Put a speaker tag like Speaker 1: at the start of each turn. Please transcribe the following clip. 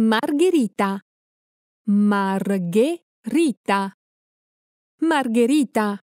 Speaker 1: Margherita. Margherita. Margherita.